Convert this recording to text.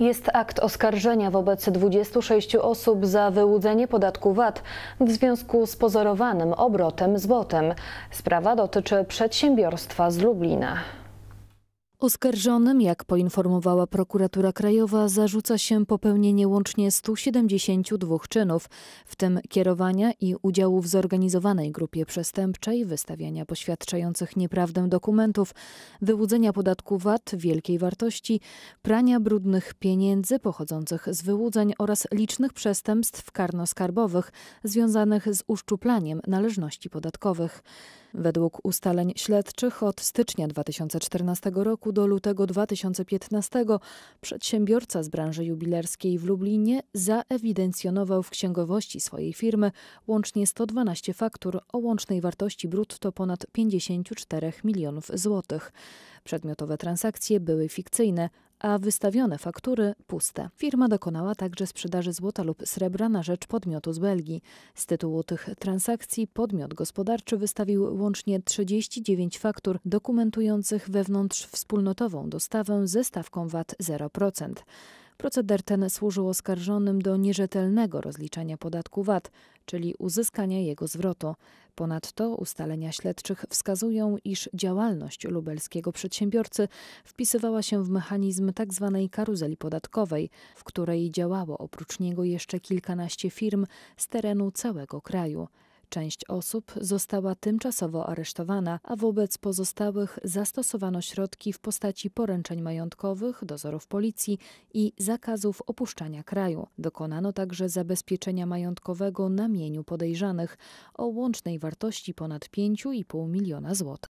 Jest akt oskarżenia wobec 26 osób za wyłudzenie podatku VAT w związku z pozorowanym obrotem złotem. Sprawa dotyczy przedsiębiorstwa z Lublina. Oskarżonym, jak poinformowała prokuratura krajowa, zarzuca się popełnienie łącznie 172 czynów, w tym kierowania i udziału w zorganizowanej grupie przestępczej, wystawiania poświadczających nieprawdę dokumentów, wyłudzenia podatku VAT wielkiej wartości, prania brudnych pieniędzy pochodzących z wyłudzeń oraz licznych przestępstw karnoskarbowych związanych z uszczuplaniem należności podatkowych. Według ustaleń śledczych od stycznia 2014 roku do lutego 2015 przedsiębiorca z branży jubilerskiej w Lublinie zaewidencjonował w księgowości swojej firmy łącznie 112 faktur o łącznej wartości brutto ponad 54 milionów złotych. Przedmiotowe transakcje były fikcyjne, a wystawione faktury puste. Firma dokonała także sprzedaży złota lub srebra na rzecz podmiotu z Belgii. Z tytułu tych transakcji podmiot gospodarczy wystawił łącznie 39 faktur dokumentujących wewnątrz wspólnotową dostawę ze stawką VAT 0%. Proceder ten służył oskarżonym do nierzetelnego rozliczania podatku VAT, czyli uzyskania jego zwrotu. Ponadto ustalenia śledczych wskazują, iż działalność lubelskiego przedsiębiorcy wpisywała się w mechanizm tzw. Tak karuzeli podatkowej, w której działało oprócz niego jeszcze kilkanaście firm z terenu całego kraju. Część osób została tymczasowo aresztowana, a wobec pozostałych zastosowano środki w postaci poręczeń majątkowych, dozorów policji i zakazów opuszczania kraju. Dokonano także zabezpieczenia majątkowego na mieniu podejrzanych o łącznej wartości ponad 5,5 miliona złotych.